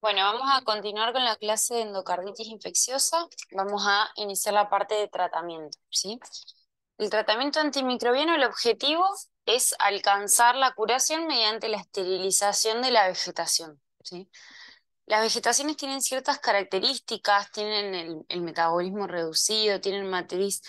Bueno, vamos a continuar con la clase de endocarditis infecciosa. Vamos a iniciar la parte de tratamiento, El tratamiento antimicrobiano, el objetivo es alcanzar la curación mediante la esterilización de la vegetación, Las vegetaciones tienen ciertas características, tienen el, metabolismo reducido, tienen matriz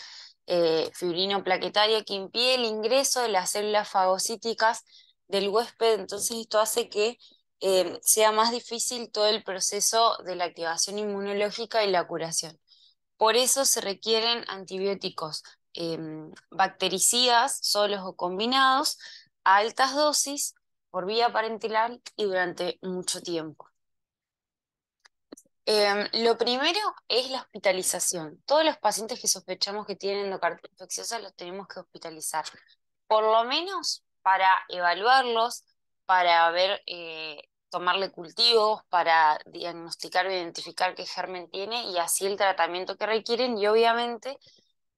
eh, fibrino-plaquetaria que impide el ingreso de las células fagocíticas del huésped, entonces esto hace que eh, sea más difícil todo el proceso de la activación inmunológica y la curación. Por eso se requieren antibióticos em, bactericidas, solos o combinados, a altas dosis, por vía parenteral y durante mucho tiempo. Em, lo primero es la hospitalización. Todos los pacientes que sospechamos que tienen endocarditis infecciosa los tenemos que hospitalizar. Por lo menos para evaluarlos, para ver, eh, tomarle cultivos, para diagnosticar o identificar qué germen tiene y así el tratamiento que requieren y obviamente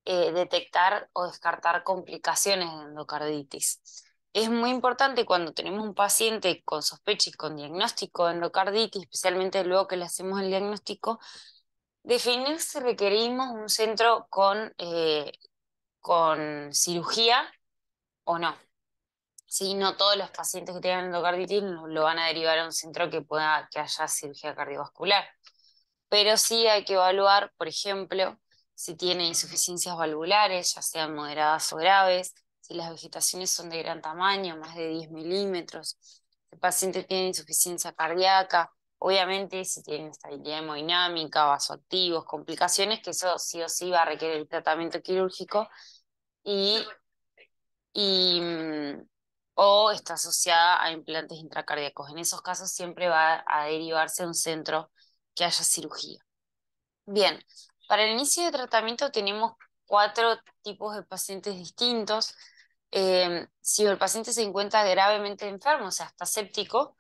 eh, detectar o descartar complicaciones de endocarditis. Es muy importante cuando tenemos un paciente con sospecha y con diagnóstico de endocarditis, especialmente luego que le hacemos el diagnóstico, definir si requerimos un centro con, eh, con cirugía o no. Sí, no todos los pacientes que tengan endocarditis lo van a derivar a un centro que pueda que haya cirugía cardiovascular. Pero sí hay que evaluar, por ejemplo, si tiene insuficiencias valvulares, ya sean moderadas o graves, si las vegetaciones son de gran tamaño, más de 10 milímetros, si el paciente tiene insuficiencia cardíaca, obviamente si tiene estabilidad hemodinámica, vasoactivos, complicaciones, que eso sí o sí va a requerir tratamiento quirúrgico. y mm, o está asociada a implantes intracardíacos. En esos casos siempre va a derivarse a un centro que haya cirugía. Bien, para el inicio de tratamiento tenemos cuatro tipos de pacientes distintos. Eh, si el paciente se encuentra gravemente enfermo, o sea, está séptico,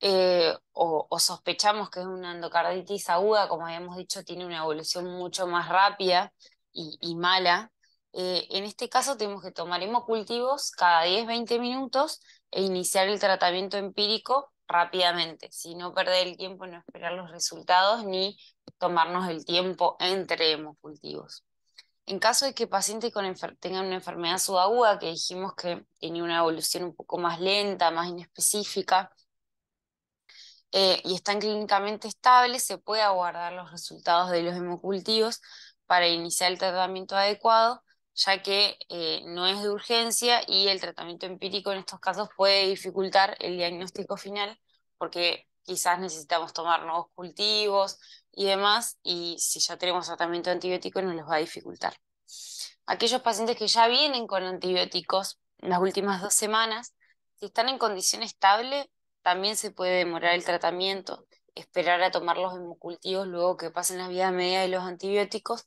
eh, o, sospechamos que es una endocarditis aguda, como habíamos dicho, tiene una evolución mucho más rápida y mala, eh, en este caso tenemos que tomar hemocultivos cada 10-20 minutos e iniciar el tratamiento empírico rápidamente, si no perder el tiempo en no esperar los resultados ni tomarnos el tiempo entre hemocultivos. En caso de que pacientes con tengan una enfermedad subaguda, que dijimos que tenía una evolución un poco más lenta, más inespecífica, eh, y están clínicamente estables, se puede aguardar los resultados de los hemocultivos para iniciar el tratamiento adecuado ya que eh, no es de urgencia y el tratamiento empírico en estos casos puede dificultar el diagnóstico final porque quizás necesitamos tomar nuevos cultivos y demás, y si ya tenemos tratamiento antibiótico nos les va a dificultar. Aquellos pacientes que ya vienen con antibióticos las últimas dos semanas, si están en condición estable, también se puede demorar el tratamiento, esperar a tomar los hemocultivos luego que pasen la vida media de los antibióticos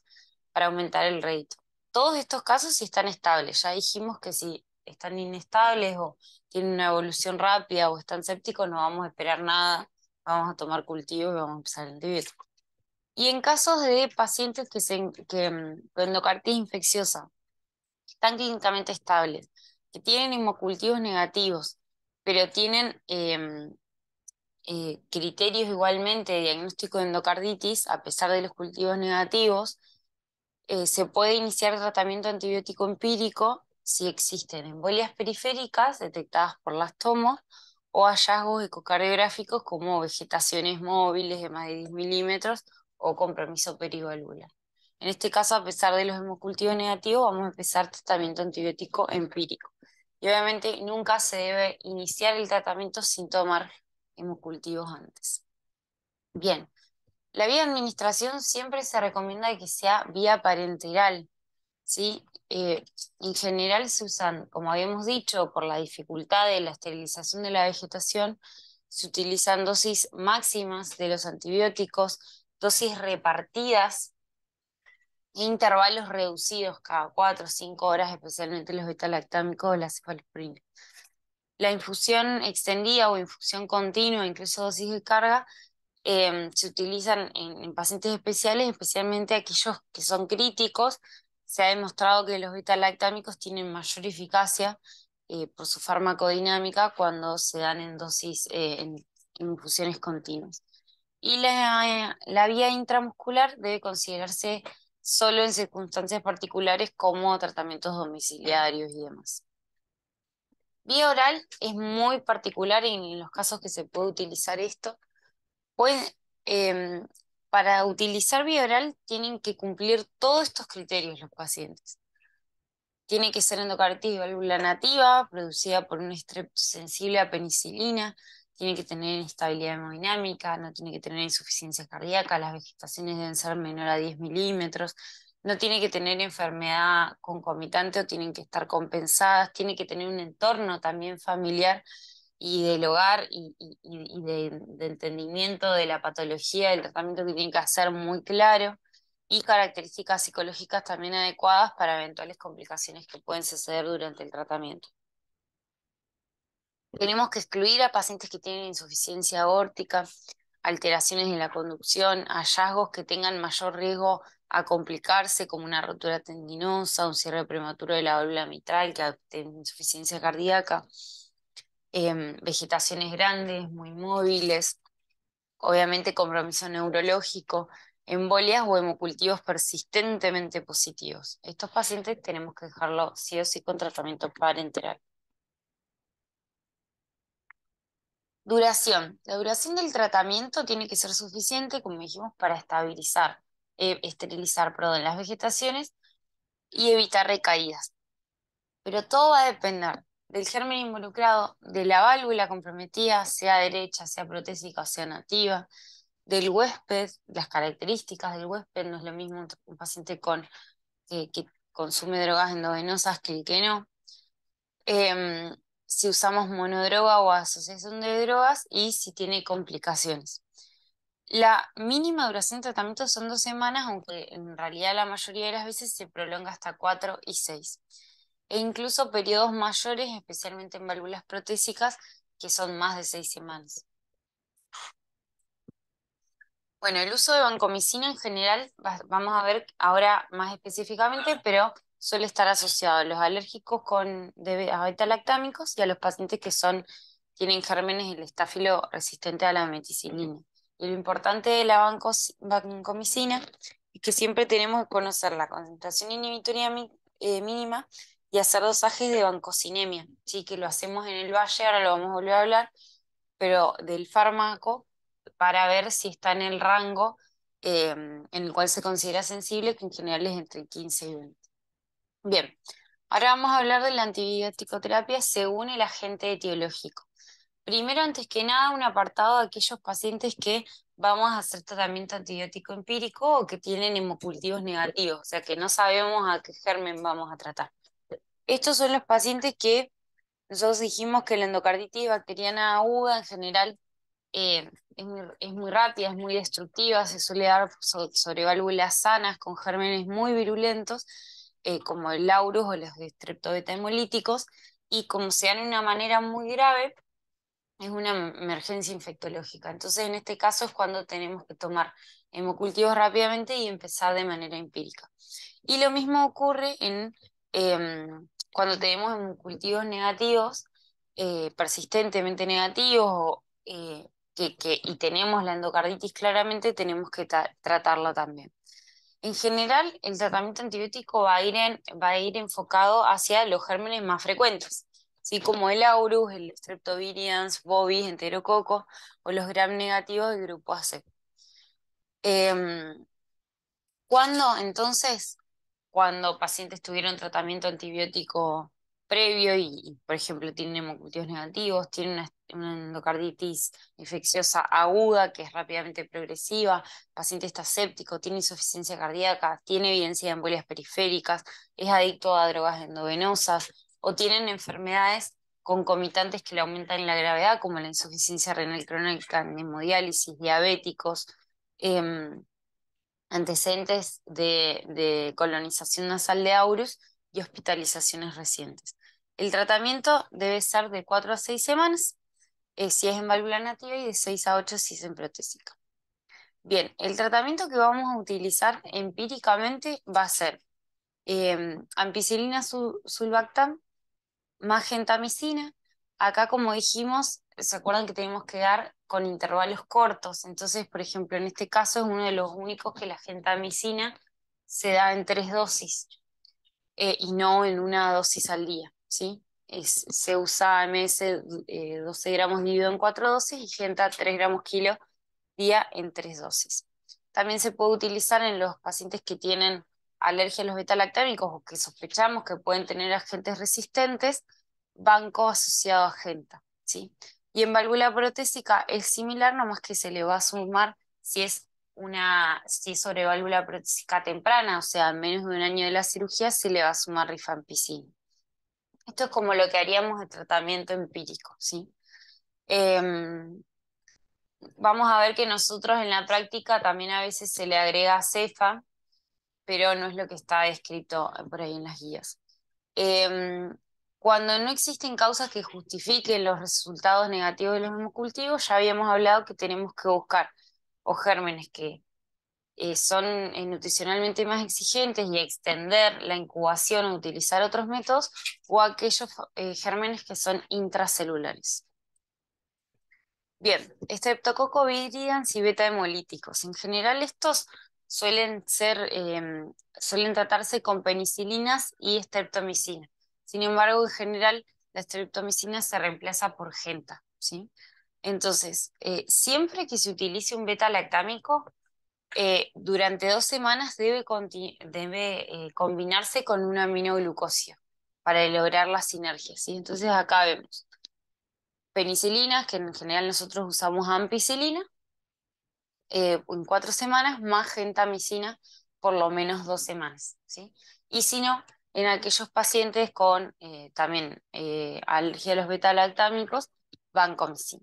para aumentar el rédito todos estos casos si están estables. Ya dijimos que si están inestables o tienen una evolución rápida o están sépticos, no vamos a esperar nada, vamos a tomar cultivos y vamos a empezar el antibiótico. Y en casos de pacientes que, mm, con endocarditis infecciosa están clínicamente estables, que tienen hemocultivos negativos, pero tienen em, eh, criterios igualmente de diagnóstico de endocarditis, a pesar de los cultivos negativos, eh, se puede iniciar tratamiento antibiótico empírico si existen embolias periféricas detectadas por las tomos o hallazgos ecocardiográficos como vegetaciones móviles de más de 10 milímetros o compromiso perivalvular. En este caso, a pesar de los hemocultivos negativos, vamos a empezar tratamiento antibiótico empírico. Y obviamente nunca se debe iniciar el tratamiento sin tomar hemocultivos antes. Bien, la vía administración siempre se recomienda que sea vía parenteral, ¿sí? Eh, en general se usan, como habíamos dicho, por la dificultad de la esterilización de la vegetación, se utilizan dosis máximas de los antibióticos, dosis repartidas e intervalos reducidos cada cuatro o cinco horas, especialmente los betalactámicos o la cefaloprina. La infusión extendida o infusión continua, incluso dosis de carga, Em, se utilizan en, pacientes especiales, especialmente aquellos que son críticos. Se ha demostrado que los beta-lactámicos tienen mayor eficacia eh, por su farmacodinámica cuando se dan en dosis, eh, en, infusiones continuas. Y la, eh, la vía intramuscular debe considerarse solo en circunstancias particulares como tratamientos domiciliarios y demás. Vía oral es muy particular en los casos que se puede utilizar esto, pues para utilizar vía oral tienen que cumplir todos estos criterios los pacientes. Tiene que ser endocarditis válvula nativa, producida por un strep sensible a penicilina, tiene que tener estabilidad hemodinámica, no tiene que tener insuficiencia cardíaca, las vegetaciones deben ser menor a 10 milímetros, no tiene que tener enfermedad concomitante o tienen que estar compensadas, tiene que tener un entorno también familiar y del hogar y, de, entendimiento de la patología, del tratamiento que tienen que hacer muy claro y características psicológicas también adecuadas para eventuales complicaciones que pueden suceder durante el tratamiento. Tenemos que excluir a pacientes que tienen insuficiencia aórtica, alteraciones en la conducción, hallazgos que tengan mayor riesgo a complicarse como una rotura tendinosa, un cierre prematuro de la válvula mitral que tiene insuficiencia cardíaca, Em, vegetaciones grandes, muy móviles, obviamente compromiso neurológico, embolias o hemocultivos persistentemente positivos. Estos pacientes tenemos que dejarlo sí o sí con tratamiento parenteral. Duración. La duración del tratamiento tiene que ser suficiente, como dijimos, para estabilizar, e, esterilizar, las vegetaciones y evitar recaídas. Pero todo va a depender del germen involucrado, de la válvula comprometida, sea derecha, sea protésica o sea nativa, del huésped, las características del huésped, no es lo mismo un, paciente con, que consume drogas endovenosas que el que no. Em, si usamos monodroga o asociación de drogas y si tiene complicaciones. La mínima duración de tratamiento son dos semanas, aunque en realidad la mayoría de las veces se prolonga hasta cuatro y seis e incluso periodos mayores, especialmente en válvulas protésicas, que son más de seis semanas. Bueno, el uso de vancomicina en general, vamos a ver ahora más específicamente, pero suele estar asociado a los alérgicos con, a beta-lactámicos y a los pacientes que son, tienen gérmenes del estafilo resistente a la meticilina. Y lo importante de la vancomicina es que siempre tenemos que conocer la concentración inhibitoria eh, mínima y hacer dosajes de bancosinemia, ¿sí? que lo hacemos en el valle, ahora lo vamos a volver a hablar, pero del fármaco para ver si está en el rango eh, en el cual se considera sensible, que en general es entre 15 y 20. Bien, ahora vamos a hablar de la antibióticoterapia según el agente etiológico. Primero, antes que nada, un apartado de aquellos pacientes que vamos a hacer tratamiento antibiótico empírico o que tienen hemocultivos negativos, o sea que no sabemos a qué germen vamos a tratar. Estos son los pacientes que nosotros dijimos que la endocarditis bacteriana aguda en general eh, es, muy, rápida, es muy destructiva, se suele dar sobre válvulas sanas con gérmenes muy virulentos, eh, como el laurus o los streptobeta hemolíticos, y como se dan de una manera muy grave, es una emergencia infectológica. Entonces, en este caso es cuando tenemos que tomar hemocultivos rápidamente y empezar de manera empírica. Y lo mismo ocurre en, em, cuando tenemos cultivos negativos, eh, persistentemente negativos, eh, que, y tenemos la endocarditis claramente, tenemos que tratarlo tratarla también. En general, el tratamiento antibiótico va a ir, enfocado hacia los gérmenes más frecuentes, así como el aurus, el streptovirians, bovis, enterococo o los gram negativos del grupo AC. Eh, em, entonces cuando pacientes tuvieron tratamiento antibiótico previo y, por ejemplo, tienen hemocultivos negativos, tienen una, endocarditis infecciosa aguda que es rápidamente progresiva, paciente está séptico, tiene insuficiencia cardíaca, tiene evidencia de embolias periféricas, es adicto a drogas endovenosas o tienen enfermedades concomitantes que le aumentan la gravedad, como la insuficiencia renal crónica hemodiálisis, diabéticos, em, antecedentes de, colonización nasal de aureus y hospitalizaciones recientes. El tratamiento debe ser de 4 a 6 semanas eh, si es en válvula nativa y de 6 a 8 si es en protésica. Bien, el tratamiento que vamos a utilizar empíricamente va a ser em, ampicilina sulbactam más gentamicina. Acá, como dijimos, se acuerdan que tenemos que dar con intervalos cortos. Entonces, por ejemplo, en este caso es uno de los únicos que la gentamicina se da en tres dosis eh, y no en una dosis al día. ¿sí? se usa MS 12 eh, gramos dividido en cuatro dosis y genta 3 gramos kilo día en tres dosis. También se puede utilizar en los pacientes que tienen alergia a los beta beta-lactámicos o que sospechamos que pueden tener agentes resistentes, banco asociado a genta. ¿sí? Y en válvula protésica es similar, nomás que se le va a sumar si es una, si sobre válvula protésica temprana, o sea, menos de un año de la cirugía, se le va a sumar rifampicina. Esto es como lo que haríamos de tratamiento empírico, ¿sí? Em, vamos a ver que nosotros en la práctica también a veces se le agrega cefa, pero no es lo que está escrito por ahí en las guías. Em, cuando no existen causas que justifiquen los resultados negativos de los mismos cultivos, ya habíamos hablado que tenemos que buscar o gérmenes que eh, son eh, nutricionalmente más exigentes y extender la incubación o utilizar otros métodos, o aquellos eh, gérmenes que son intracelulares. Bien, estreptococo viridans y beta hemolíticos. En general estos suelen, ser, em, suelen tratarse con penicilinas y streptomicina. Sin embargo, en general, la estreptomicina se reemplaza por genta, ¿sí? Entonces, eh, siempre que se utilice un beta-lactámico, eh, durante dos semanas debe, eh, combinarse con una aminoglucosia para lograr la sinergia. ¿sí? Entonces, acá vemos penicilina, que en general nosotros usamos ampicilina, en cuatro semanas, más gentamicina por lo menos dos semanas, ¿sí? Y si no, en aquellos pacientes con eh, también eh, alergia a los beta-lactámicos, con sí.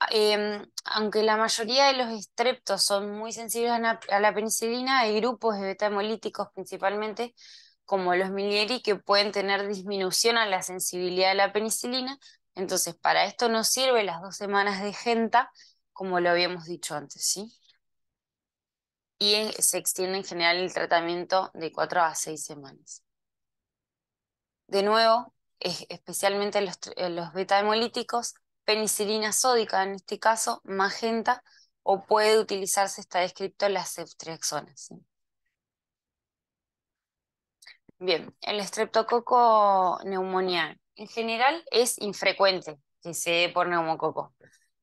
Ah, em, aunque la mayoría de los estreptos son muy sensibles a la, penicilina, hay grupos de beta-hemolíticos principalmente, como los milieri, que pueden tener disminución a la sensibilidad a la penicilina. Entonces, para esto nos sirve las dos semanas de genta, como lo habíamos dicho antes, ¿sí? y se extiende en general el tratamiento de 4 a 6 semanas. De nuevo, especialmente los, eh, los beta-hemolíticos, penicilina sódica en este caso, magenta, o puede utilizarse, está descrito, las ceftriaxonas. Bien, el estreptococo neumonial en general es infrecuente que se dé por neumococo.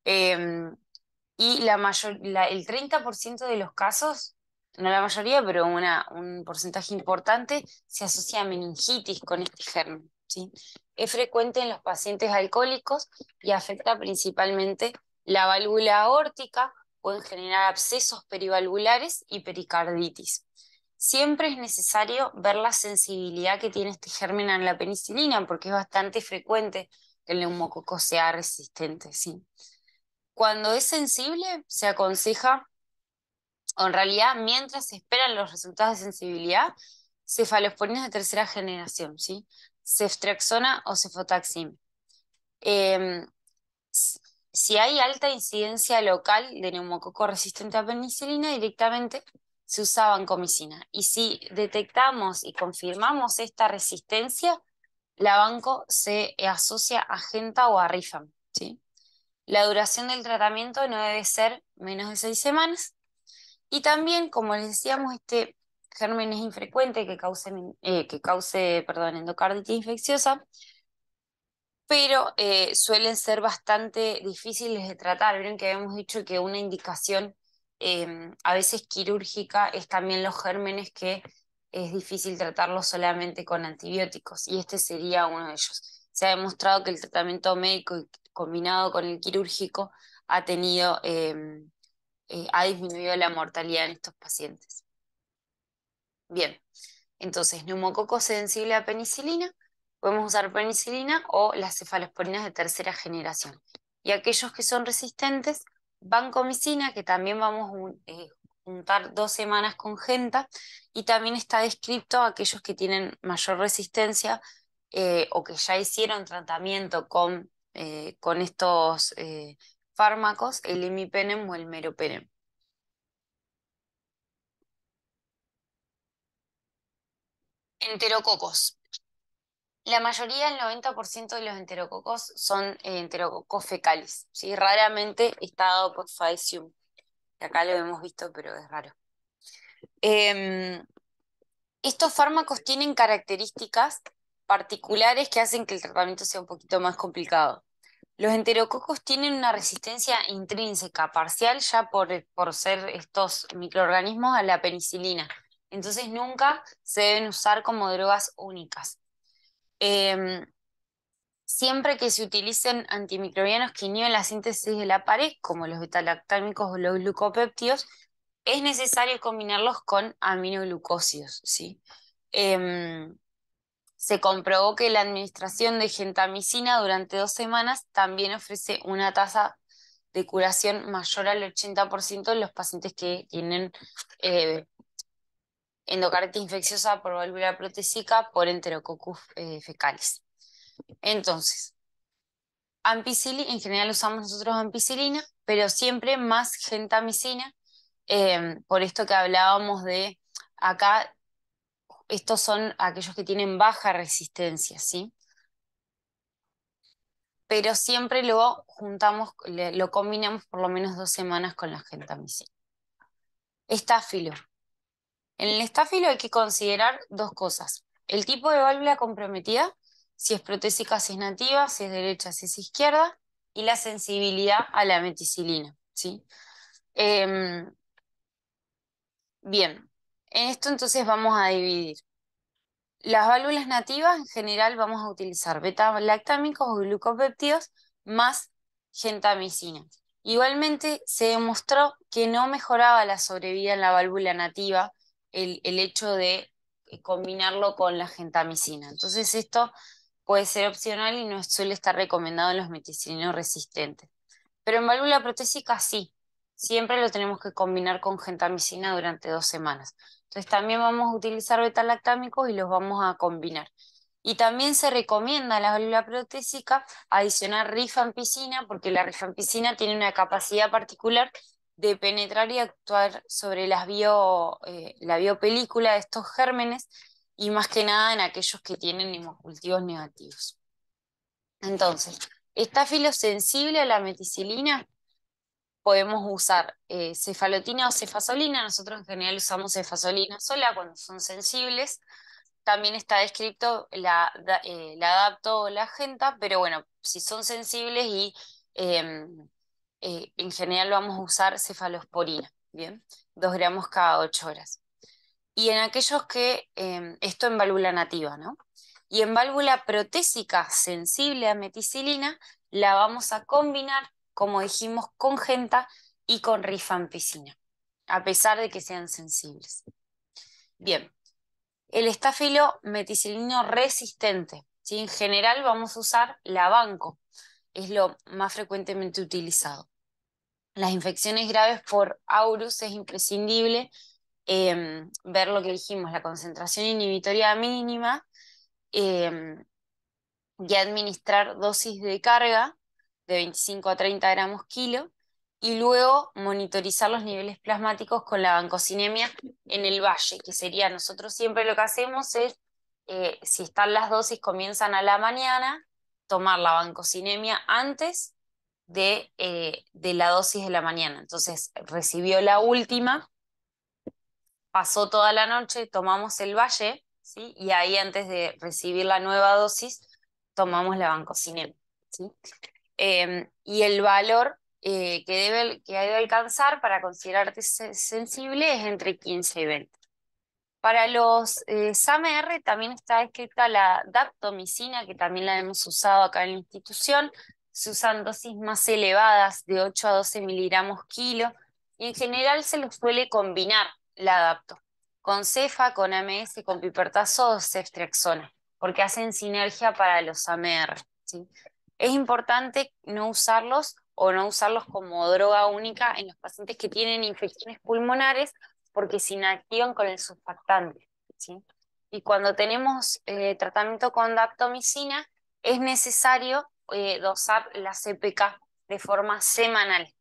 Em, y el 30% de los casos, no la mayoría, pero un porcentaje importante, se asocia a meningitis con este germen. ¿sí? Es frecuente en los pacientes alcohólicos y afecta principalmente la válvula aórtica, pueden generar abscesos perivalvulares y pericarditis. Siempre es necesario ver la sensibilidad que tiene este germen a la penicilina, porque es bastante frecuente que el neumococo sea resistente. ¿sí? Cuando es sensible, se aconseja, o en realidad, mientras se esperan los resultados de sensibilidad, cefalosporinas de tercera generación, ¿sí? o cefotaxime. Em, si hay alta incidencia local de neumococo resistente a penicilina, directamente se usa vancomicina. Y si detectamos y confirmamos esta resistencia, la banco se asocia a Genta o a Rifam. ¿sí? La duración del tratamiento no debe ser menos de seis semanas. Y también, como les decíamos, este germen es infrecuente que cause, eh, que cause perdón, endocarditis infecciosa, pero eh, suelen ser bastante difíciles de tratar. Vieron que habíamos dicho que una indicación em, a veces quirúrgica es también los gérmenes que es difícil tratarlos solamente con antibióticos y este sería uno de ellos. Se ha demostrado que el tratamiento médico combinado con el quirúrgico ha tenido, eh, eh, ha disminuido la mortalidad en estos pacientes. Bien, entonces, neumococo sensible a penicilina, podemos usar penicilina o las cefalosporinas de tercera generación. Y aquellos que son resistentes, vancomicina, que también vamos a eh, juntar dos semanas con genta, y también está descrito aquellos que tienen mayor resistencia o que ya hicieron tratamiento con eh, con estos eh, fármacos, el imipenem o el meropenem. Enterococos. La mayoría, el 90% de los enterococos son eh, enterococos fecales. ¿sí? Raramente está dado por Faecium. Acá lo hemos visto, pero es raro. Em, estos fármacos tienen características particulares que hacen que el tratamiento sea un poquito más complicado. Los enterococos tienen una resistencia intrínseca, parcial, ya por, por ser estos microorganismos a la penicilina. Entonces nunca se deben usar como drogas únicas. Em, siempre que se utilicen antimicrobianos que inhiben la síntesis de la pared, como los betalactámicos o los glucopéptidos, es necesario combinarlos con aminoglucósidos. ¿sí? Em, se comprobó que la administración de gentamicina durante dos semanas también ofrece una tasa de curación mayor al 80% en los pacientes que tienen eh, infecciosa por válvula protésica por enterococcus eh, fecales. Entonces, ampicilina, en general usamos nosotros ampicilina, pero siempre más gentamicina, eh, por esto que hablábamos de acá estos son aquellos que tienen baja resistencia, ¿sí? Pero siempre lo juntamos, lo combinamos por lo menos dos semanas con la gentamicina. Estáfilo. En el estáfilo hay que considerar dos cosas. El tipo de válvula comprometida, si es protésica, si es nativa, si es derecha, si es izquierda, y la sensibilidad a la meticilina, ¿sí? Em, bien, en esto entonces vamos a dividir. Las válvulas nativas en general vamos a utilizar beta-lactámicos o glucopéptidos más gentamicina. Igualmente se demostró que no mejoraba la sobrevida en la válvula nativa el, hecho de eh, combinarlo con la gentamicina. Entonces esto puede ser opcional y no suele estar recomendado en los meticilinos resistentes. Pero en válvula protésica sí, siempre lo tenemos que combinar con gentamicina durante dos semanas. Entonces también vamos a utilizar lactámicos y los vamos a combinar. Y también se recomienda a la válvula protésica adicionar rifampicina porque la rifampicina tiene una capacidad particular de penetrar y actuar sobre las bio, eh, la biopelícula de estos gérmenes y más que nada en aquellos que tienen hemocultivos negativos. Entonces, ¿está filosensible a la meticilina? podemos usar eh, cefalotina o cefasolina. Nosotros en general usamos cefasolina sola cuando son sensibles. También está descrito la, eh, la adapto o la agenta pero bueno, si son sensibles y em, eh, en general vamos a usar cefalosporina, ¿bien? 2 gramos cada ocho horas. Y en aquellos que, em, esto en válvula nativa, ¿no? Y en válvula protésica sensible a meticilina, la vamos a combinar como dijimos, con Genta y con Rifampicina, a pesar de que sean sensibles. Bien, el estafilo meticilino resistente. En general vamos a usar la banco, es lo más frecuentemente utilizado. Las infecciones graves por aurus es imprescindible em, ver lo que dijimos, la concentración inhibitoria mínima em, y administrar dosis de carga de 25 a 30 gramos kilo y luego monitorizar los niveles plasmáticos con la bancocinemia en el valle, que sería nosotros siempre lo que hacemos es, eh, si están las dosis, comienzan a la mañana, tomar la bancocinemia antes de, eh, de la dosis de la mañana. Entonces recibió la última, pasó toda la noche, tomamos el valle, ¿sí? y ahí antes de recibir la nueva dosis, tomamos la bancocinemia. ¿sí? Em, y el valor eh, que, debe, que alcanzar para considerarte sensible es entre 15 y 20. Para los eh, SAMR también está escrita la daptomicina, que también la hemos usado acá en la institución. Se usan dosis más elevadas, de 8 a 12 miligramos kilo, y en general se los suele combinar la adapto con cefa, con AMS, con pipertazo o ceftriaxona, porque hacen sinergia para los AMR. ¿sí? es importante no usarlos o no usarlos como droga única en los pacientes que tienen infecciones pulmonares porque se inactivan con el surfactante. Y cuando tenemos eh, tratamiento con daptomicina, es necesario eh, dosar la CPK de forma semanal.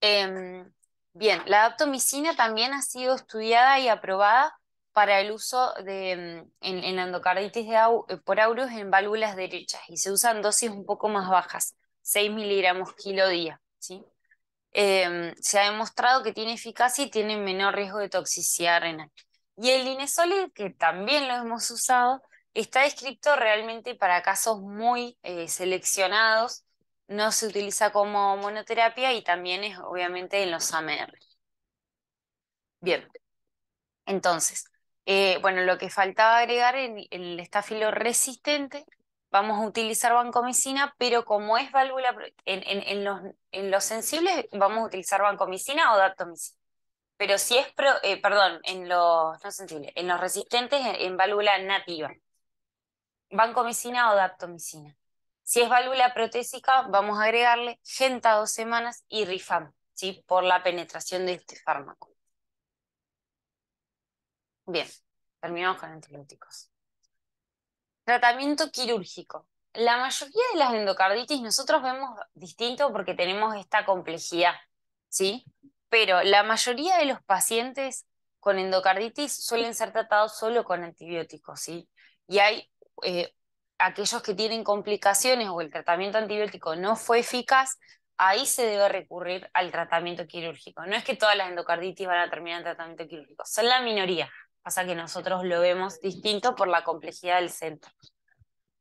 Em, bien, la daptomicina también ha sido estudiada y aprobada para el uso de, mm, en, endocarditis eh, por aureus en válvulas derechas y se usan dosis un poco más bajas, 6 miligramos kilo día. ¿sí? Em, se ha demostrado que tiene eficacia y tiene menor riesgo de toxicidad renal. Y el linesolid, que también lo hemos usado, está descrito realmente para casos muy eh, seleccionados, no se utiliza como monoterapia y también es obviamente en los AMR. Bien, entonces, eh, bueno, lo que faltaba agregar en, el estafilo resistente, vamos a utilizar vancomicina, pero como es válvula, en, los, en los sensibles vamos a utilizar vancomicina o daptomicina. Pero si es, eh, perdón, en los sensibles, en los resistentes, en, válvula nativa, vancomicina o daptomicina. Si es válvula protésica, vamos a agregarle genta dos semanas y rifam, ¿sí? por la penetración de este fármaco. Bien, terminamos con antibióticos. Tratamiento quirúrgico. La mayoría de las endocarditis nosotros vemos distinto porque tenemos esta complejidad, ¿sí? Pero la mayoría de los pacientes con endocarditis suelen ser tratados solo con antibióticos, ¿sí? Y hay eh, aquellos que tienen complicaciones o el tratamiento antibiótico no fue eficaz, ahí se debe recurrir al tratamiento quirúrgico. No es que todas las endocarditis van a terminar en tratamiento quirúrgico, son la minoría. Pasa que nosotros lo vemos distinto por la complejidad del centro.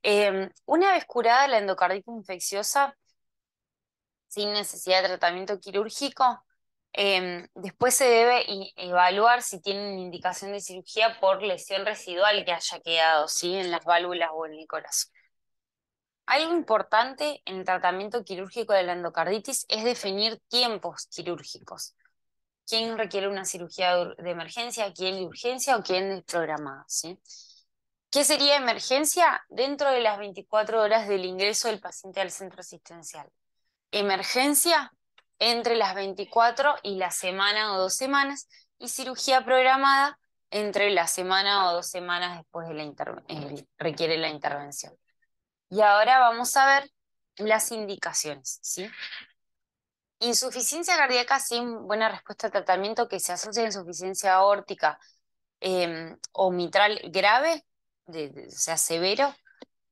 Em, una vez curada la endocarditis infecciosa, sin necesidad de tratamiento quirúrgico, em, después se debe evaluar si tienen indicación de cirugía por lesión residual que haya quedado ¿sí? en las válvulas o en el corazón. Algo importante en el tratamiento quirúrgico de la endocarditis es definir tiempos quirúrgicos quién requiere una cirugía de emergencia, quién de urgencia o quién es programada. ¿Qué sería emergencia? Dentro de las 24 horas del ingreso del paciente al centro asistencial. Emergencia entre las 24 y la semana o dos semanas y cirugía programada entre la semana o dos semanas después de la requiere la intervención. Y ahora vamos a ver las indicaciones, ¿sí? Insuficiencia cardíaca sin buena respuesta al tratamiento que se asocia a insuficiencia aórtica em, o mitral grave, o sea, severo,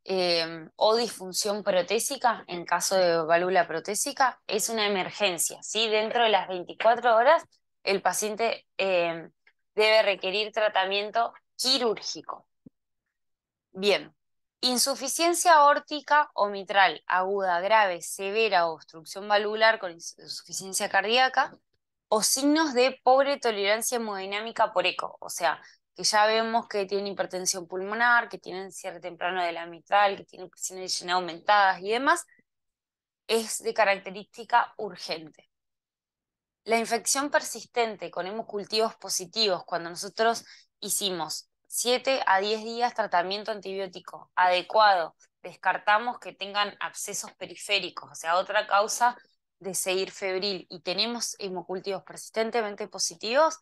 em, o disfunción protésica en caso de válvula protésica, es una emergencia. ¿sí? Dentro de las 24 horas, el paciente em, debe requerir tratamiento quirúrgico. Bien, Insuficiencia aórtica o mitral aguda, grave, severa obstrucción valvular con insuficiencia cardíaca o signos de pobre tolerancia hemodinámica por eco, o sea, que ya vemos que tienen hipertensión pulmonar, que tienen cierre temprano de la mitral, que tienen presiones de llena aumentadas y demás, es de característica urgente. La infección persistente con hemocultivos positivos, cuando nosotros hicimos 7 a 10 días tratamiento antibiótico adecuado. Descartamos que tengan abscesos periféricos, o sea, otra causa de seguir febril y tenemos hemocultivos persistentemente positivos,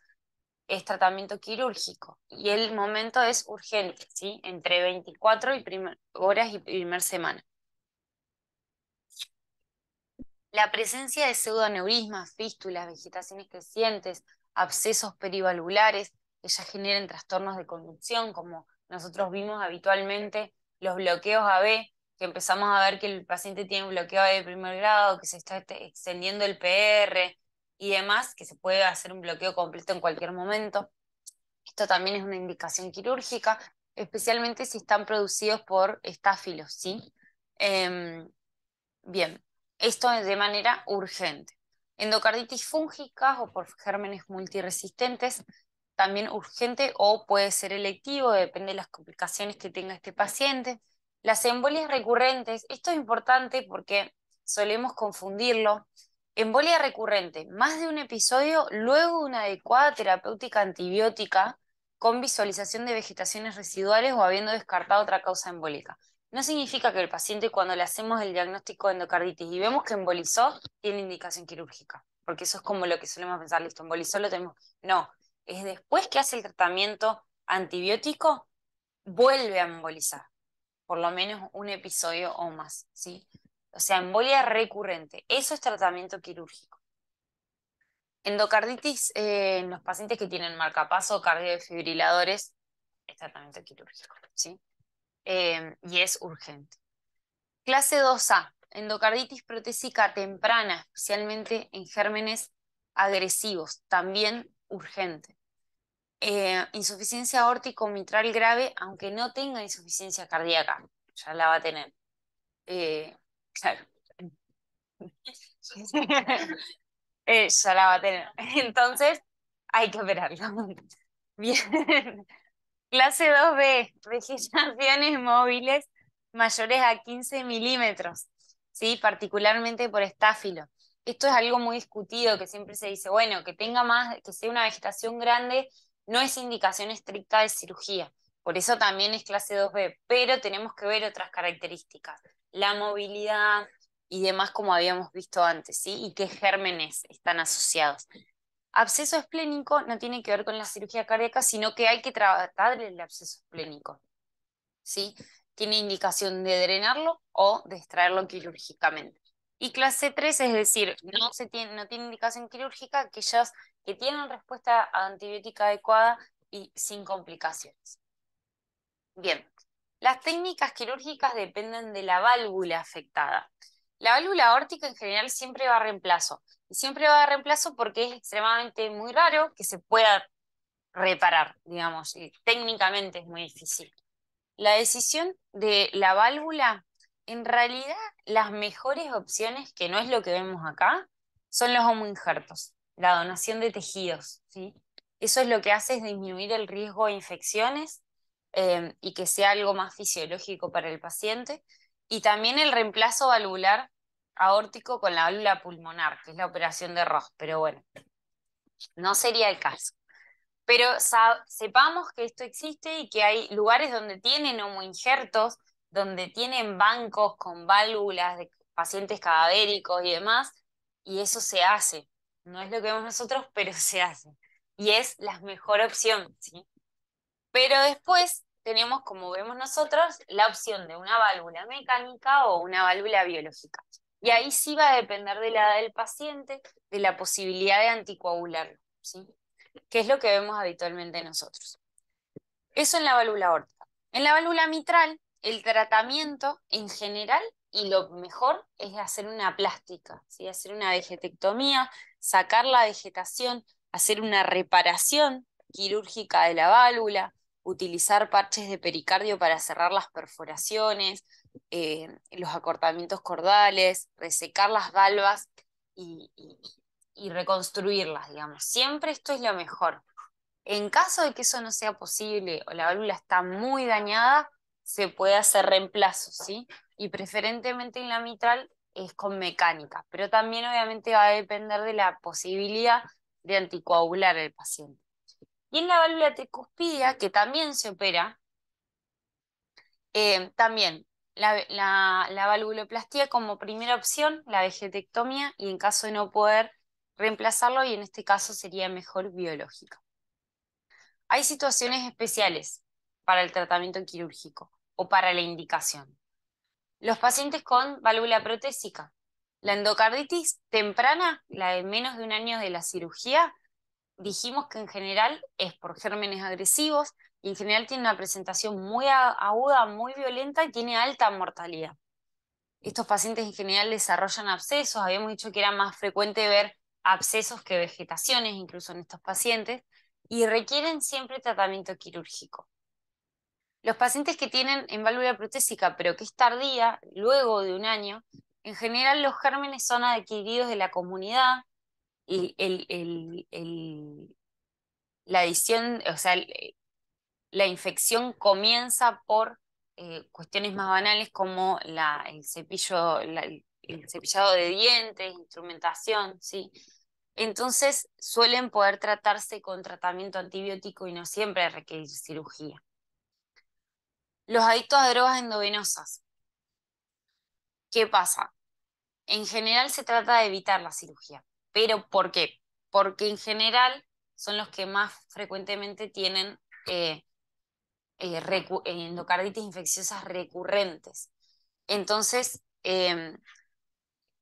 es tratamiento quirúrgico y el momento es urgente, ¿sí? Entre 24 y horas y primer semana. La presencia de pseudoneurismas, fístulas, vegetaciones crecientes, abscesos perivalulares ya generen trastornos de conducción, como nosotros vimos habitualmente los bloqueos AB, que empezamos a ver que el paciente tiene un bloqueo AB de primer grado, que se está extendiendo el PR y demás, que se puede hacer un bloqueo completo en cualquier momento. Esto también es una indicación quirúrgica, especialmente si están producidos por estáfilos, em, bien, esto es de manera urgente. Endocarditis fúngicas o por gérmenes multiresistentes también urgente o puede ser electivo, depende de las complicaciones que tenga este paciente. Las embolias recurrentes, esto es importante porque solemos confundirlo. Embolia recurrente, más de un episodio luego una adecuada terapéutica antibiótica con visualización de vegetaciones residuales o habiendo descartado otra causa embólica. No significa que el paciente cuando le hacemos el diagnóstico de endocarditis y vemos que embolizó, tiene indicación quirúrgica, porque eso es como lo que solemos pensar, listo, embolizó, lo tenemos. No, es después que hace el tratamiento antibiótico, vuelve a embolizar, por lo menos un episodio o más, ¿sí? O sea, embolia recurrente. Eso es tratamiento quirúrgico. Endocarditis eh, en los pacientes que tienen marcapaso, cardiofibriladores, es tratamiento quirúrgico, ¿sí? Eh, y es urgente. Clase 2A, endocarditis protésica temprana, especialmente en gérmenes agresivos, también urgente. Eh, insuficiencia aórtico mitral grave, aunque no tenga insuficiencia cardíaca, ya la va a tener. Eh, claro. Eh, ya la va a tener. Entonces, hay que operarla. Bien. Clase 2B, vegetaciones móviles mayores a 15 milímetros, ¿sí? particularmente por estáfilo esto es algo muy discutido que siempre se dice, bueno, que tenga más, que sea una vegetación grande, no es indicación estricta de cirugía. Por eso también es clase 2B, pero tenemos que ver otras características, la movilidad y demás como habíamos visto antes, ¿sí? Y qué gérmenes están asociados. Absceso esplénico no tiene que ver con la cirugía cardíaca, sino que hay que tratar el absceso esplénico, ¿sí? Tiene indicación de drenarlo o de extraerlo quirúrgicamente. Y clase 3, es decir, no, se tiene, no tiene indicación quirúrgica aquellas que tienen respuesta antibiótica adecuada y sin complicaciones. Bien, las técnicas quirúrgicas dependen de la válvula afectada. La válvula aórtica en general siempre va a reemplazo. Y siempre va a reemplazo porque es extremadamente muy raro que se pueda reparar, digamos, y técnicamente es muy difícil. La decisión de la válvula en realidad las mejores opciones, que no es lo que vemos acá, son los homoinjertos, la donación de tejidos. ¿sí? Eso es lo que hace es disminuir el riesgo de infecciones eh, y que sea algo más fisiológico para el paciente. Y también el reemplazo valvular aórtico con la válvula pulmonar, que es la operación de Ross, pero bueno, no sería el caso. Pero sepamos que esto existe y que hay lugares donde tienen homoinjertos, donde tienen bancos con válvulas de pacientes cadavéricos y demás, y eso se hace. No es lo que vemos nosotros, pero se hace. Y es la mejor opción, ¿sí? Pero después tenemos, como vemos nosotros, la opción de una válvula mecánica o una válvula biológica. Y ahí sí va a depender de la edad del paciente, de la posibilidad de anticoagularlo, ¿sí? Que es lo que vemos habitualmente nosotros. Eso en la válvula aórtica. En la válvula mitral el tratamiento en general y lo mejor es hacer una plástica, ¿sí? hacer una vegetectomía, sacar la vegetación, hacer una reparación quirúrgica de la válvula, utilizar parches de pericardio para cerrar las perforaciones, eh, los acortamientos cordales, resecar las valvas y, y reconstruirlas, digamos. Siempre esto es lo mejor. En caso de que eso no sea posible o la válvula está muy dañada, se puede hacer reemplazo, ¿sí? Y preferentemente en la mitral es con mecánica, pero también obviamente va a depender de la posibilidad de anticoagular al paciente. Y en la válvula tecuspidia, que también se opera, eh, también la, la, la valvuloplastía como primera opción, la vegetectomía, y en caso de no poder reemplazarlo, y en este caso sería mejor biológica. Hay situaciones especiales para el tratamiento quirúrgico o para la indicación. Los pacientes con válvula protésica. La endocarditis temprana, la de menos de un año de la cirugía, dijimos que en general es por gérmenes agresivos y en general tiene una presentación muy aguda, muy violenta y tiene alta mortalidad. Estos pacientes en general desarrollan abscesos, habíamos dicho que era más frecuente ver abscesos que vegetaciones incluso en estos pacientes y requieren siempre tratamiento quirúrgico. Los pacientes que tienen en válvula protésica, pero que es tardía, luego de un año, en general los gérmenes son adquiridos de la comunidad y la adición, o sea, eh, la infección comienza por eh, cuestiones más banales como la, el cepillo, el cepillado de dientes, instrumentación, ¿sí? Entonces suelen poder tratarse con tratamiento antibiótico y no siempre requerir cirugía los adictos a drogas endovenosas. ¿Qué pasa? En general se trata de evitar la cirugía. ¿Pero por qué? Porque en general son los que más frecuentemente tienen eh, eh, eh, endocarditis infecciosas recurrentes. Entonces, em,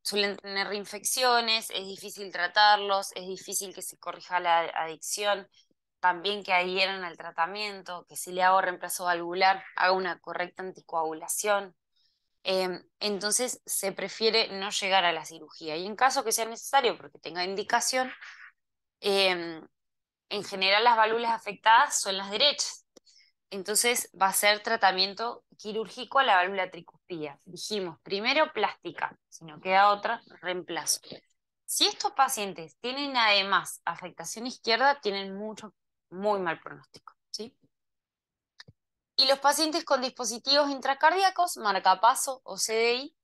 suelen tener reinfecciones, es difícil tratarlos, es difícil que se corrija la adicción también que adhieran al tratamiento, que si le hago reemplazo valvular, haga una correcta anticoagulación. Em, entonces se prefiere no llegar a la cirugía. Y en caso que sea necesario, porque tenga indicación, em, en general las válvulas afectadas son las derechas. Entonces va a ser tratamiento quirúrgico a la válvula tricuspía. Dijimos, primero plástica, si no queda otra, reemplazo. Si estos pacientes tienen además afectación izquierda, tienen mucho muy mal pronóstico. ¿sí? Y los pacientes con dispositivos intracardíacos, marcapaso o CDI,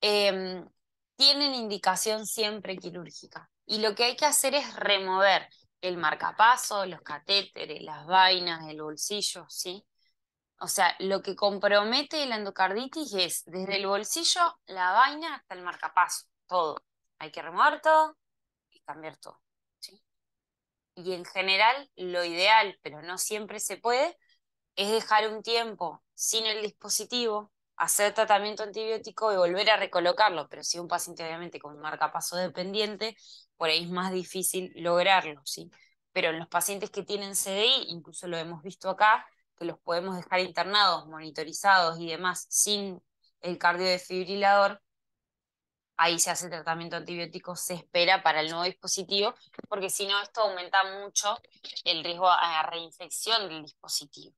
em, tienen indicación siempre quirúrgica. Y lo que hay que hacer es remover el marcapaso, los catéteres, las vainas, el bolsillo, ¿sí? O sea, lo que compromete la endocarditis es desde el bolsillo, la vaina hasta el marcapaso, todo. Hay que remover todo y cambiar todo y en general lo ideal, pero no siempre se puede, es dejar un tiempo sin el dispositivo, hacer tratamiento antibiótico y volver a recolocarlo, pero si un paciente obviamente con marcapaso dependiente, por ahí es más difícil lograrlo, ¿sí? Pero en los pacientes que tienen CDI, incluso lo hemos visto acá, que los podemos dejar internados, monitorizados y demás sin el cardiodefibrilador, ahí se hace tratamiento antibiótico, se espera para el nuevo dispositivo, porque si no, esto aumenta mucho el riesgo a reinfección del dispositivo.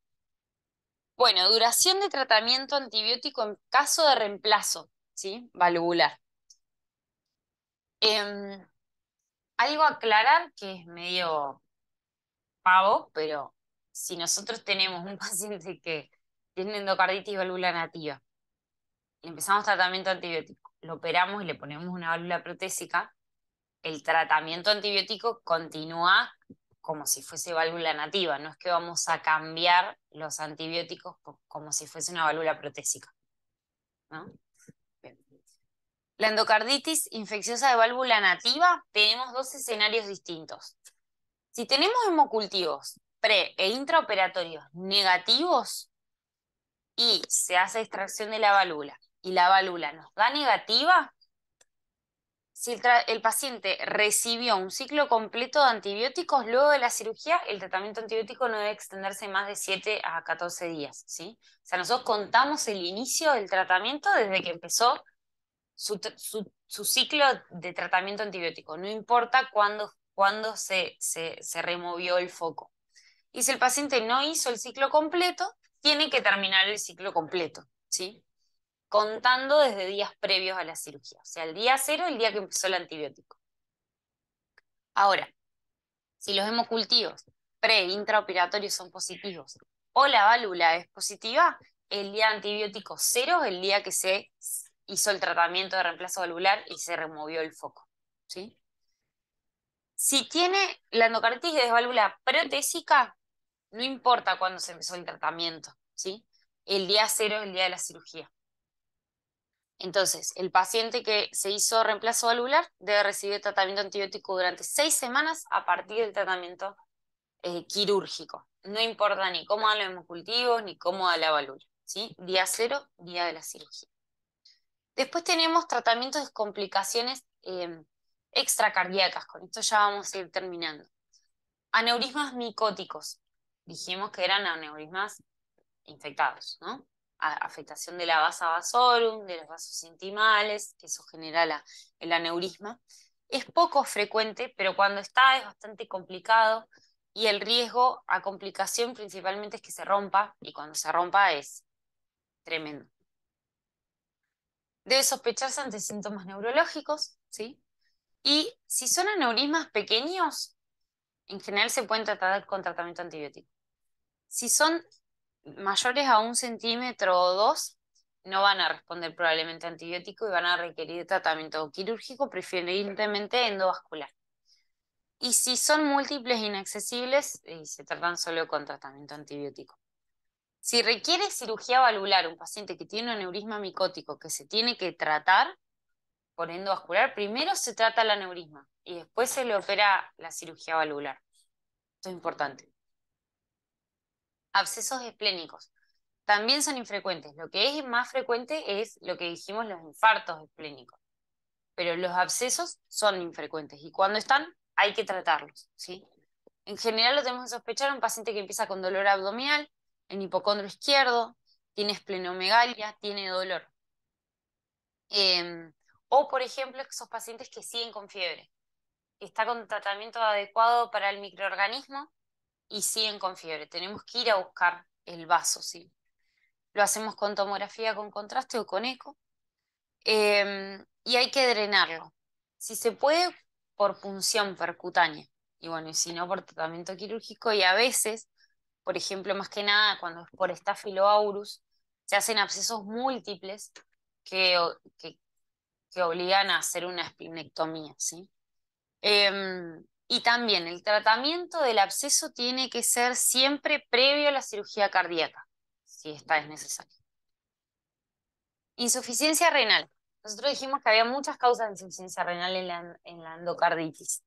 Bueno, duración de tratamiento antibiótico en caso de reemplazo, ¿sí? Valvular. Em, algo a aclarar que es medio pavo, pero si nosotros tenemos un paciente que tiene endocarditis valvular nativa y empezamos tratamiento antibiótico, lo operamos y le ponemos una válvula protésica, el tratamiento antibiótico continúa como si fuese válvula nativa, no es que vamos a cambiar los antibióticos como si fuese una válvula protésica. La endocarditis infecciosa de válvula nativa, tenemos dos escenarios distintos. Si tenemos hemocultivos pre e intraoperatorios negativos y se hace extracción de la válvula y la válvula nos da negativa, si el, paciente recibió un ciclo completo de antibióticos luego de la cirugía, el tratamiento antibiótico no debe extenderse más de 7 a 14 días. ¿sí? O sea, nosotros contamos el inicio del tratamiento desde que empezó su, ciclo de tratamiento antibiótico, no importa cuándo, se, se, se removió el foco. Y si el paciente no hizo el ciclo completo, tiene que terminar el ciclo completo. ¿sí? contando desde días previos a la cirugía, o sea, el día cero, el día que empezó el antibiótico. Ahora, si los hemocultivos pre-intraoperatorios son positivos o la válvula es positiva, el día antibiótico cero es el día que se hizo el tratamiento de reemplazo valvular y se removió el foco. ¿sí? Si tiene la endocarditis de válvula protésica, no importa cuándo se empezó el tratamiento. ¿sí? El día cero es el día de la cirugía. Entonces, el paciente que se hizo reemplazo valvular debe recibir tratamiento antibiótico durante seis semanas a partir del tratamiento eh, quirúrgico. No importa ni cómo dan los hemocultivos, ni cómo da la valvula. ¿sí? Día cero, día de la cirugía. Después tenemos tratamientos de complicaciones em, extracardíacas. Con esto ya vamos a ir terminando. Aneurismas micóticos. Dijimos que eran aneurismas infectados, ¿no? afectación de la vasa vasorum, de los vasos intimales, que eso genera el aneurisma. Es poco frecuente, pero cuando está es bastante complicado y el riesgo a complicación principalmente es que se rompa y cuando se rompa es tremendo. Debe sospecharse ante síntomas neurológicos, ¿sí? Y si son aneurismas pequeños, en general se pueden tratar con tratamiento antibiótico. Si son mayores a un centímetro o dos no van a responder probablemente a antibiótico y van a requerir tratamiento quirúrgico, preferentemente endovascular. Y si son múltiples e inaccesibles, y se tratan solo con tratamiento antibiótico. Si requiere cirugía valvular un paciente que tiene un neurisma micótico que se tiene que tratar por endovascular, primero se trata el neurisma y después se le opera la cirugía valvular. Esto es importante abscesos esplénicos. También son infrecuentes. Lo que es más frecuente es lo que dijimos, los infartos esplénicos. Pero los abscesos son infrecuentes y cuando están hay que tratarlos. ¿sí? En general lo tenemos que sospechar un paciente que empieza con dolor abdominal, en hipocondro izquierdo, tiene esplenomegalia, tiene dolor. Em, o, por ejemplo, esos pacientes que siguen con fiebre. Está con tratamiento adecuado para el microorganismo, y siguen con fiebre. Tenemos que ir a buscar el vaso, sí. Lo hacemos con tomografía con contraste o con eco. Em, y hay que drenarlo. Si se puede, por punción percutánea. Y bueno, y si no, por tratamiento quirúrgico. Y a veces, por ejemplo, más que nada, cuando es por estafiloaurus, se hacen abscesos múltiples que, que, obligan a hacer una espinectomía, ¿sí? Em, y también el tratamiento del absceso tiene que ser siempre previo a la cirugía cardíaca, si esta es necesaria. Insuficiencia renal. Nosotros dijimos que había muchas causas de insuficiencia renal en la, endocarditis.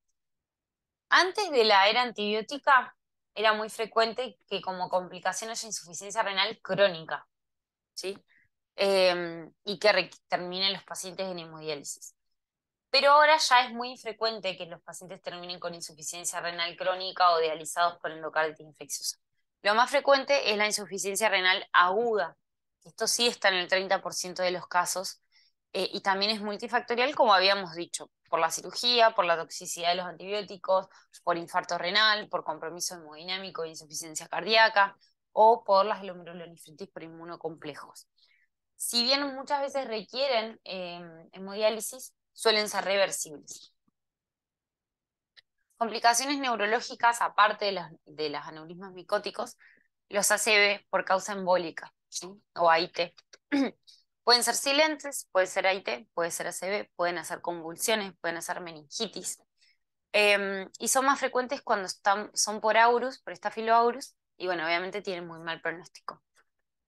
Antes de la era antibiótica, era muy frecuente que como complicación haya insuficiencia renal crónica, ¿sí? Em, y que terminen los pacientes en hemodiálisis pero ahora ya es muy infrecuente que los pacientes terminen con insuficiencia renal crónica o dializados por endocarditis infecciosa. Lo más frecuente es la insuficiencia renal aguda. Esto sí está en el 30% de los casos eh, y también es multifactorial, como habíamos dicho, por la cirugía, por la toxicidad de los antibióticos, por infarto renal, por compromiso hemodinámico e insuficiencia cardíaca o por las glomerulonefritis por inmunocomplejos. Si bien muchas veces requieren eh, hemodiálisis, suelen ser reversibles. Complicaciones neurológicas, aparte de, las de los aneurismas micóticos, los ACV por causa embólica o AIT. pueden ser silentes, puede ser AIT, puede ser ACV, pueden hacer convulsiones, pueden hacer meningitis. Em, y son más frecuentes cuando están, son por aurus, por estafiloaurus, y bueno, obviamente tienen muy mal pronóstico.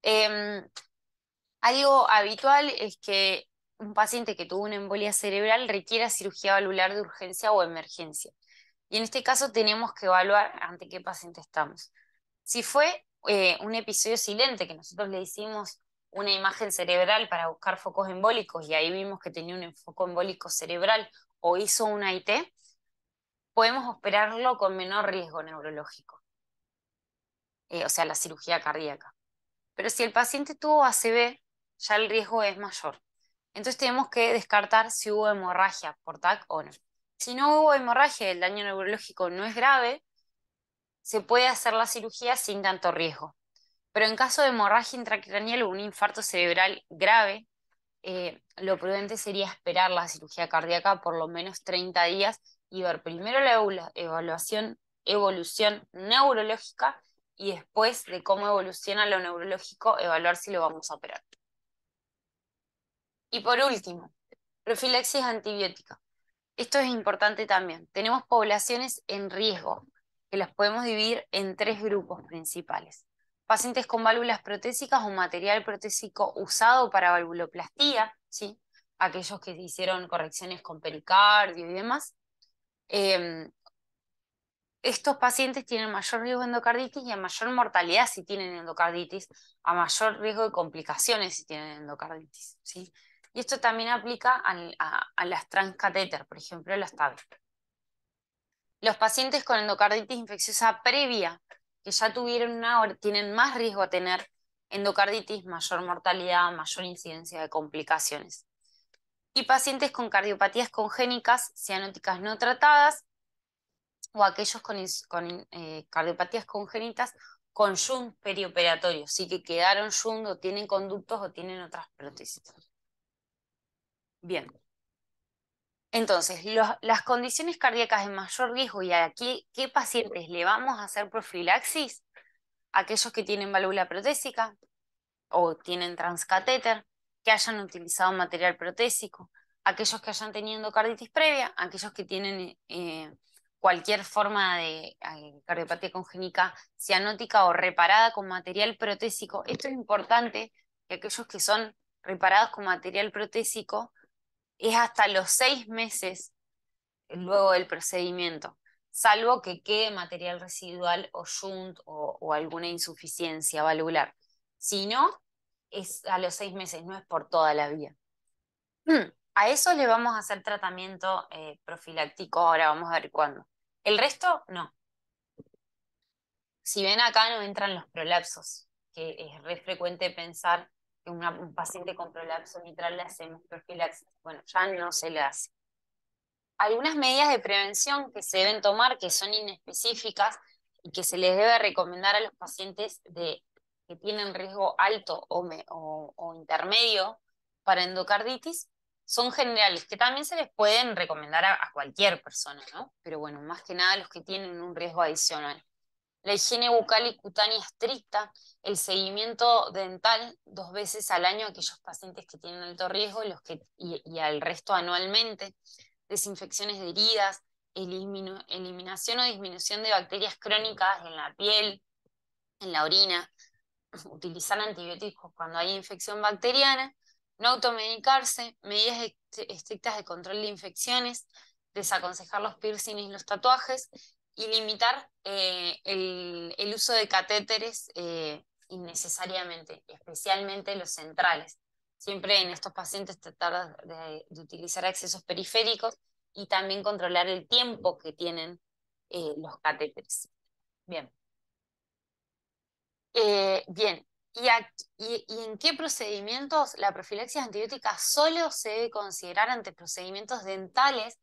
Em, algo habitual es que un paciente que tuvo una embolia cerebral requiere cirugía valular de urgencia o emergencia. Y en este caso tenemos que evaluar ante qué paciente estamos. Si fue eh, un episodio silente, que nosotros le hicimos una imagen cerebral para buscar focos embólicos y ahí vimos que tenía un foco embólico cerebral o hizo una IT, podemos operarlo con menor riesgo neurológico, eh, o sea, la cirugía cardíaca. Pero si el paciente tuvo ACB, ya el riesgo es mayor. Entonces tenemos que descartar si hubo hemorragia por TAC o no. Si no hubo hemorragia, el daño neurológico no es grave, se puede hacer la cirugía sin tanto riesgo. Pero en caso de hemorragia intracraneal o un infarto cerebral grave, eh, lo prudente sería esperar la cirugía cardíaca por lo menos 30 días y ver primero la evaluación, evolución neurológica y después de cómo evoluciona lo neurológico, evaluar si lo vamos a operar. Y por último, profilaxis antibiótica. Esto es importante también. Tenemos poblaciones en riesgo, que las podemos dividir en tres grupos principales. Pacientes con válvulas protésicas o material protésico usado para valvuloplastía, ¿sí? aquellos que hicieron correcciones con pericardio y demás. Em, estos pacientes tienen mayor riesgo de endocarditis y a mayor mortalidad si tienen endocarditis, a mayor riesgo de complicaciones si tienen endocarditis. ¿sí? Y esto también aplica a, las transcatéter, por ejemplo, las TAVI. Los pacientes con endocarditis infecciosa previa, que ya tuvieron una, hora, tienen más riesgo a tener endocarditis, mayor mortalidad, mayor incidencia de complicaciones. Y pacientes con cardiopatías congénicas, cianóticas no tratadas, o aquellos con, eh, cardiopatías congénitas con shunt perioperatorio, sí que quedaron shunt o tienen conductos o tienen otras prótesis. Bien. Entonces, las condiciones cardíacas de mayor riesgo y a qué, pacientes le vamos a hacer profilaxis, aquellos que tienen válvula protésica o tienen transcatéter, que hayan utilizado material protésico, aquellos que hayan tenido carditis previa, aquellos que tienen eh, cualquier forma de eh, cardiopatía congénica cianótica o reparada con material protésico. Esto es importante, que aquellos que son reparados con material protésico es hasta los seis meses luego del procedimiento, salvo que quede material residual o yunt o, alguna insuficiencia valvular. Si no, es a los seis meses, no es por toda la vía. Mm, a eso le vamos a hacer tratamiento eh, profiláctico, ahora vamos a ver cuándo. El resto, no. Si ven acá no entran los prolapsos, que es re frecuente pensar que un paciente con prolapso mitral le hacemos profilaxis. Bueno, ya no se le hace. Algunas medidas de prevención que se deben tomar, que son inespecíficas y que se les debe recomendar a los pacientes de, que tienen riesgo alto o, o, intermedio para endocarditis, son generales, que también se les pueden recomendar a, a, cualquier persona, ¿no? Pero bueno, más que nada los que tienen un riesgo adicional la higiene bucal y cutánea estricta, el seguimiento dental dos veces al año a aquellos pacientes que tienen alto riesgo y, los que, y, al resto anualmente, desinfecciones de heridas, eliminación o disminución de bacterias crónicas en la piel, en la orina, utilizar antibióticos cuando hay infección bacteriana, no automedicarse, medidas estrictas de control de infecciones, desaconsejar los piercings y los tatuajes y limitar eh, el, uso de catéteres eh, innecesariamente, especialmente los centrales. Siempre en estos pacientes tratar de, utilizar accesos periféricos y también controlar el tiempo que tienen eh, los catéteres. Bien. bien, ¿Y, en qué procedimientos la profilaxis antibiótica solo se debe considerar ante procedimientos dentales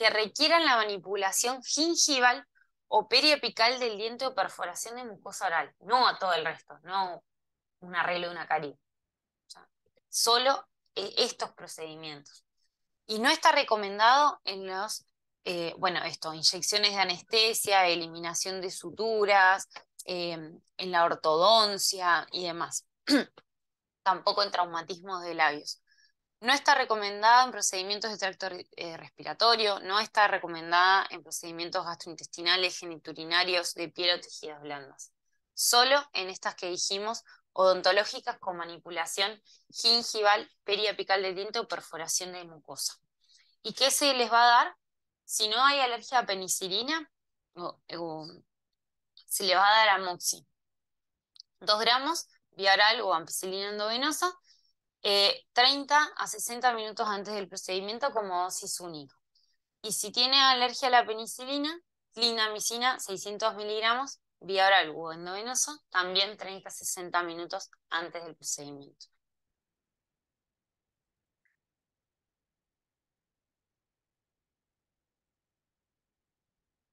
que requieran la manipulación gingival o periapical del diente o perforación de mucosa oral, no a todo el resto, no un arreglo de una carie. solo eh, estos procedimientos. Y no está recomendado en los, eh, bueno, esto, inyecciones de anestesia, eliminación de suturas, em, en la ortodoncia y demás. Tampoco en traumatismos de labios. No está recomendada en procedimientos de tracto eh, respiratorio, no está recomendada en procedimientos gastrointestinales, geniturinarios, de piel o tejidas blandas. Solo en estas que dijimos, odontológicas con manipulación gingival, periapical de diente o perforación de mucosa. ¿Y qué se les va a dar? Si no hay alergia a penicilina, se le va a dar amoxi. dos gramos, viaral o ampicilina endovenosa, 30 eh, a 60 minutos antes del procedimiento como dosis única. Y si tiene alergia a la penicilina, clindamicina 600 miligramos vía oral o endovenoso, también 30 a 60 minutos antes del procedimiento.